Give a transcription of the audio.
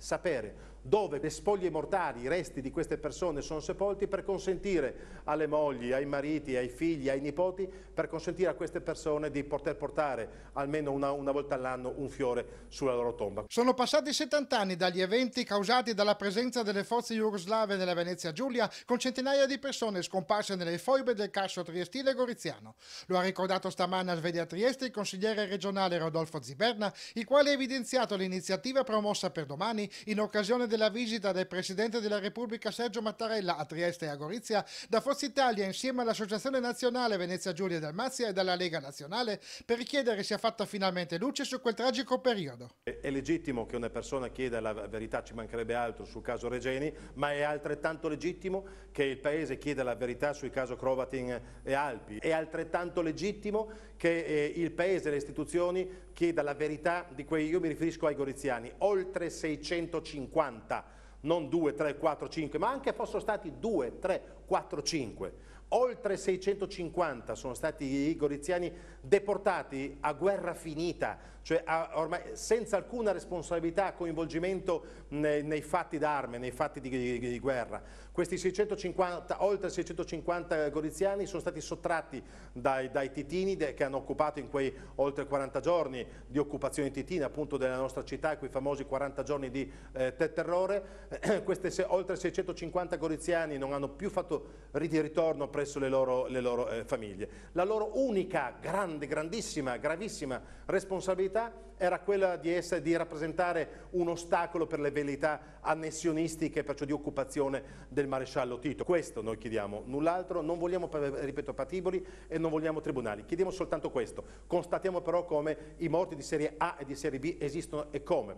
sapere dove le spoglie mortali, i resti di queste persone sono sepolti per consentire alle mogli, ai mariti, ai figli, ai nipoti, per consentire a queste persone di poter portare almeno una, una volta all'anno un fiore sulla loro tomba. Sono passati 70 anni dagli eventi causati dalla presenza delle forze jugoslave nella Venezia Giulia, con centinaia di persone scomparse nelle foibe del Casso Triestile Goriziano. Lo ha ricordato stamana a Sveglia Trieste il consigliere regionale Rodolfo Ziberna, il quale ha evidenziato l'iniziativa promossa per domani in occasione della visita del Presidente della Repubblica Sergio Mattarella a Trieste e a Gorizia, da Forza Italia insieme all'Associazione Nazionale Venezia Giulia e Dalmazia e dalla Lega Nazionale per richiedere sia fatta finalmente luce su quel tragico periodo. È legittimo che una persona chieda la verità, ci mancherebbe altro sul caso Regeni, ma è altrettanto legittimo che il Paese chieda la verità sui casi Crovatin e Alpi. È altrettanto legittimo che eh, il Paese e le istituzioni chieda la verità di quei, io mi riferisco ai goriziani, oltre 650 90, non 2, 3, 4, 5, ma anche fossero stati 2, 3, 4, 5, oltre 650 sono stati i goriziani deportati a guerra finita, cioè senza alcuna responsabilità, coinvolgimento nei, nei fatti d'arme, nei fatti di, di, di guerra. Questi 650, oltre 650 goriziani sono stati sottratti dai, dai titini de, che hanno occupato in quei oltre 40 giorni di occupazione titina appunto della nostra città, quei famosi 40 giorni di eh, terrore. Eh, queste se, oltre 650 goriziani non hanno più fatto ritorno presso le loro, le loro eh, famiglie. La loro unica, grande, grandissima, gravissima responsabilità era quella di, essere, di rappresentare un ostacolo per le velità annessionistiche, perciò di occupazione del maresciallo Tito. Questo noi chiediamo, null'altro, non vogliamo, ripeto, patiboli e non vogliamo tribunali, chiediamo soltanto questo. Constatiamo però come i morti di serie A e di serie B esistono e come.